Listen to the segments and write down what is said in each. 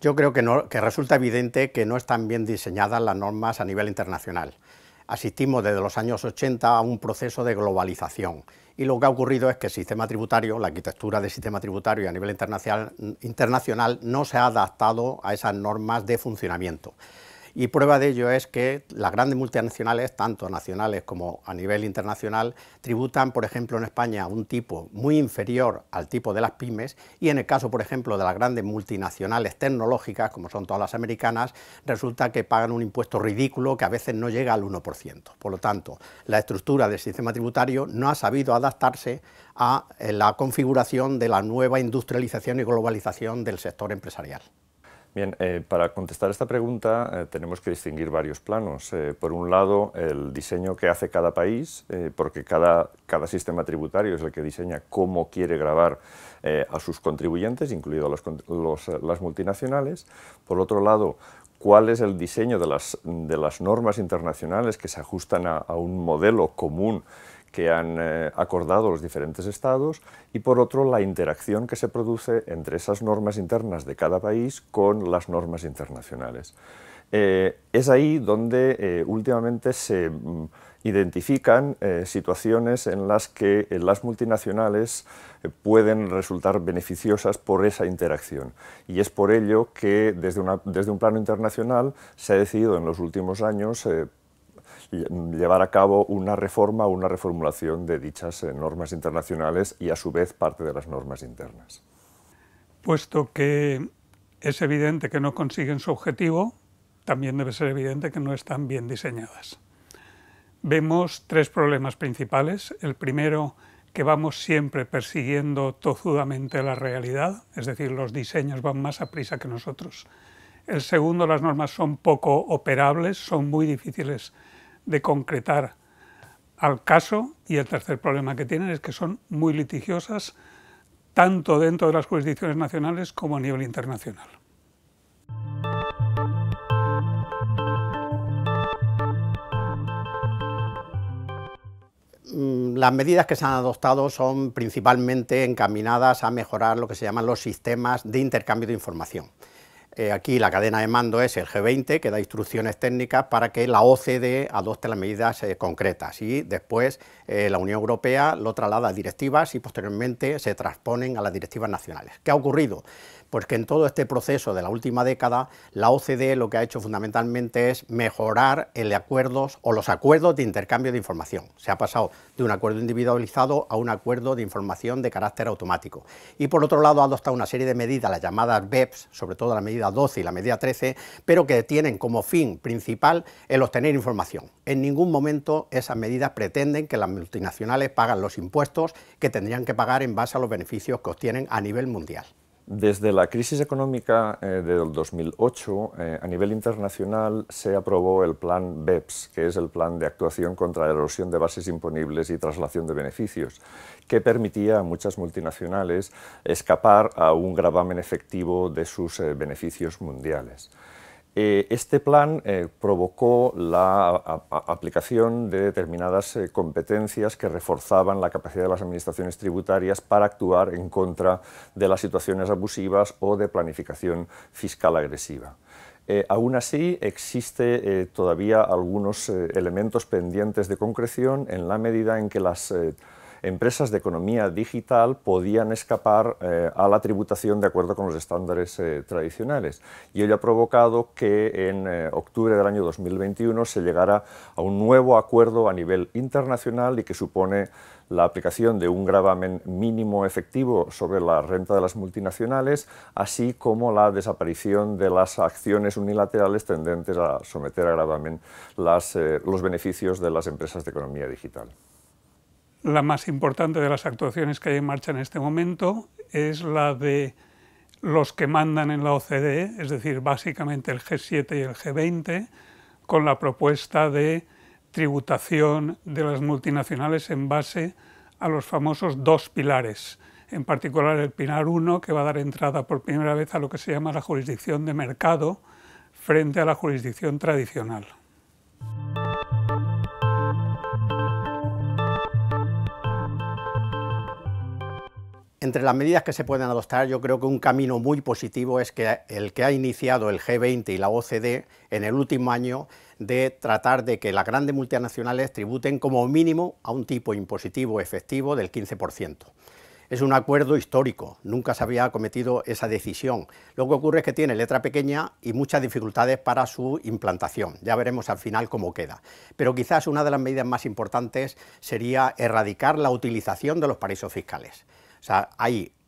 Yo creo que, resulta evidente que no están bien diseñadas las normas a nivel internacional. Asistimos desde los años 80 a un proceso de globalización y lo que ha ocurrido es que el sistema tributario, la arquitectura del sistema tributario a nivel internacional, internacional no se ha adaptado a esas normas de funcionamiento. Y prueba de ello es que las grandes multinacionales, tanto nacionales como a nivel internacional, tributan, por ejemplo, en España un tipo muy inferior al tipo de las pymes y en el caso, por ejemplo, de las grandes multinacionales tecnológicas, como son todas las americanas, resulta que pagan un impuesto ridículo que a veces no llega al 1%. Por lo tanto, la estructura del sistema tributario no ha sabido adaptarse a eh, la configuración de la nueva industrialización y globalización del sector empresarial. Bien, eh, para contestar esta pregunta eh, tenemos que distinguir varios planos. Eh, por un lado, el diseño que hace cada país, porque cada, sistema tributario es el que diseña cómo quiere grabar a sus contribuyentes, incluidos las multinacionales. Por otro lado, cuál es el diseño de las, de las normas internacionales que se ajustan a, a un modelo común que han eh, acordado los diferentes estados y por otro la interacción que se produce entre esas normas internas de cada país con las normas internacionales. Eh, es ahí donde eh, últimamente se mm, identifican situaciones en las que las multinacionales pueden resultar beneficiosas por esa interacción. Y es por ello que desde, desde un plano internacional se ha decidido en los últimos años llevar a cabo una reforma o una reformulación de dichas eh, normas internacionales y a su vez parte de las normas internas. Puesto que es evidente que no consiguen su objetivo, también debe ser evidente que no están bien diseñadas. Vemos tres problemas principales. El primero, que vamos siempre persiguiendo tozudamente la realidad, es decir, los diseños van más a prisa que nosotros. El segundo, las normas son poco operables, son muy difíciles de concretar al caso y el tercer problema que tienen es que son muy litigiosas tanto dentro de las jurisdicciones nacionales como a nivel internacional. Mm, las medidas que se han adoptado son principalmente encaminadas a mejorar lo que se llaman los sistemas de intercambio de información. Eh, aquí la cadena de mando es el G20, que da instrucciones técnicas para que la OCDE adopte las medidas eh, concretas y después eh, la Unión Europea lo traslada a directivas y posteriormente se transponen a las directivas nacionales. ¿Qué ha ocurrido? Pues que en todo este proceso de la última década, la OCDE lo que ha hecho fundamentalmente es mejorar el acuerdos o los acuerdos de intercambio de información. Se ha pasado de un acuerdo individualizado a un acuerdo de información de carácter automático. Y por otro lado, ha adoptado una serie de medidas, las llamadas BEPS, sobre todo la medida 12 y la medida 13, pero que tienen como fin principal el obtener información. En ningún momento esas medidas pretenden que las multinacionales pagan los impuestos que tendrían que pagar en base a los beneficios que obtienen a nivel mundial. Desde la crisis económica eh, del 2008, eh, a nivel internacional se aprobó el Plan BEPS, que es el Plan de Actuación contra la Erosión de Bases Imponibles y Traslación de Beneficios, que permitía a muchas multinacionales escapar a un gravamen efectivo de sus eh, beneficios mundiales. Eh, este plan eh, provocó la aplicación de determinadas eh, competencias que reforzaban la capacidad de las administraciones tributarias para actuar en contra de las situaciones abusivas o de planificación fiscal agresiva. aún así, existe todavía algunos elementos pendientes de concreción en la medida en que las empresas de economía digital podían escapar eh, a la tributación de acuerdo con los estándares eh, tradicionales. Y ello ha provocado que en eh, octubre del año 2021 se llegara a un nuevo acuerdo a nivel internacional y que supone la aplicación de un gravamen mínimo efectivo sobre la renta de las multinacionales, así como la desaparición de las acciones unilaterales tendentes a someter a gravamen los beneficios de las empresas de economía digital. La más importante de las actuaciones que hay en marcha en este momento es la de los que mandan en la OCDE, es decir, básicamente el G7 y el G20, con la propuesta de tributación de las multinacionales en base a los famosos dos pilares, en particular el pilar 1, que va a dar entrada por primera vez a lo que se llama la jurisdicción de mercado frente a la jurisdicción tradicional. Entre las medidas que se pueden adoptar, yo creo que un camino muy positivo es el que ha iniciado el G20 y la OCDE en el último año de tratar de que las grandes multinacionales tributen como mínimo a un tipo impositivo efectivo del 15%. Es un acuerdo histórico, nunca se había cometido esa decisión. Lo que ocurre es que tiene letra pequeña y muchas dificultades para su implantación. Ya veremos al final cómo queda. Pero quizás una de las medidas más importantes sería erradicar la utilización de los paraísos fiscales. O sea,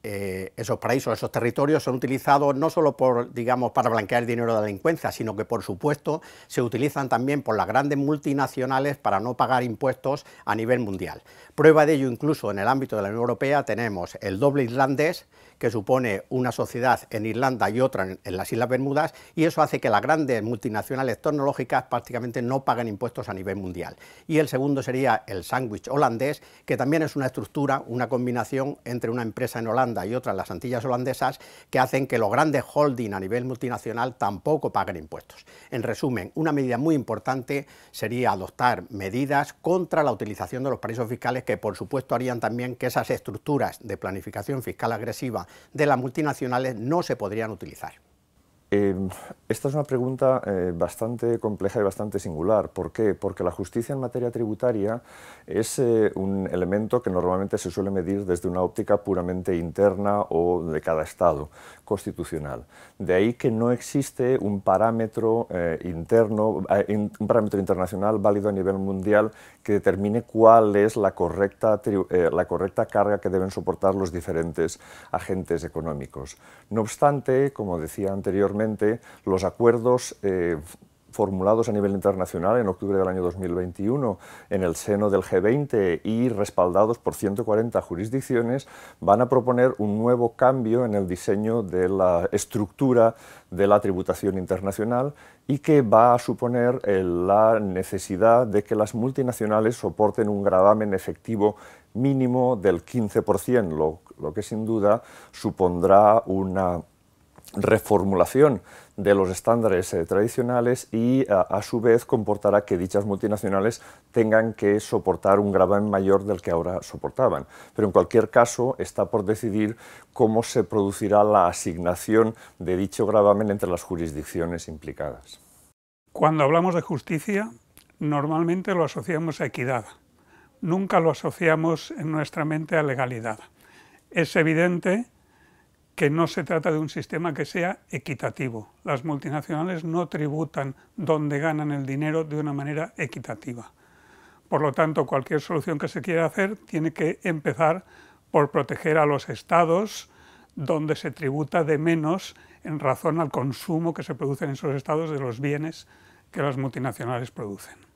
eh, esos paraísos, esos territorios son utilizados no solo por, para blanquear dinero de delincuencia, sino que por supuesto se utilizan también por las grandes multinacionales para no pagar impuestos a nivel mundial. Prueba de ello incluso en el ámbito de la Unión Europea tenemos el doble irlandés, que supone una sociedad en Irlanda y otra en, las Islas Bermudas, y eso hace que las grandes multinacionales tecnológicas prácticamente no paguen impuestos a nivel mundial. Y el segundo sería el sándwich holandés, que también es una estructura, una combinación entre una empresa en Holanda y otra en las Antillas holandesas, que hacen que los grandes holding a nivel multinacional tampoco paguen impuestos. En resumen, una medida muy importante sería adoptar medidas contra la utilización de los paraísos fiscales, que por supuesto harían también que esas estructuras de planificación fiscal agresiva de las multinacionales no se podrían utilizar. Em, esta es una pregunta eh, bastante compleja y bastante singular. ¿Por qué? Porque la justicia en materia tributaria es eh, un elemento que normalmente se suele medir desde una óptica puramente interna o de cada Estado constitucional. De ahí que no existe un parámetro eh, interno, un parámetro internacional válido a nivel mundial que determine cuál es la correcta, la correcta carga que deben soportar los diferentes agentes económicos. No obstante, como decía anteriormente, los acuerdos eh, formulados a nivel internacional en octubre del año 2021 en el seno del G20 y respaldados por 140 jurisdicciones, van a proponer un nuevo cambio en el diseño de la estructura de la tributación internacional y que va a suponer eh, la necesidad de que las multinacionales soporten un gravamen efectivo mínimo del 15%, lo que sin duda supondrá una reformulación de los estándares eh, tradicionales y a, a, su vez comportará que dichas multinacionales tengan que soportar un gravamen mayor del que ahora soportaban. Pero en cualquier caso está por decidir cómo se producirá la asignación de dicho gravamen entre las jurisdicciones implicadas. Cuando hablamos de justicia, normalmente lo asociamos a equidad. Nunca lo asociamos en nuestra mente a legalidad. Es evidente que no se trata de un sistema que sea equitativo. Las multinacionales no tributan donde ganan el dinero de una manera equitativa. Por lo tanto, cualquier solución que se quiera hacer tiene que empezar por proteger a los estados donde se tributa de menos en razón al consumo que se produce en esos estados de los bienes que las multinacionales producen.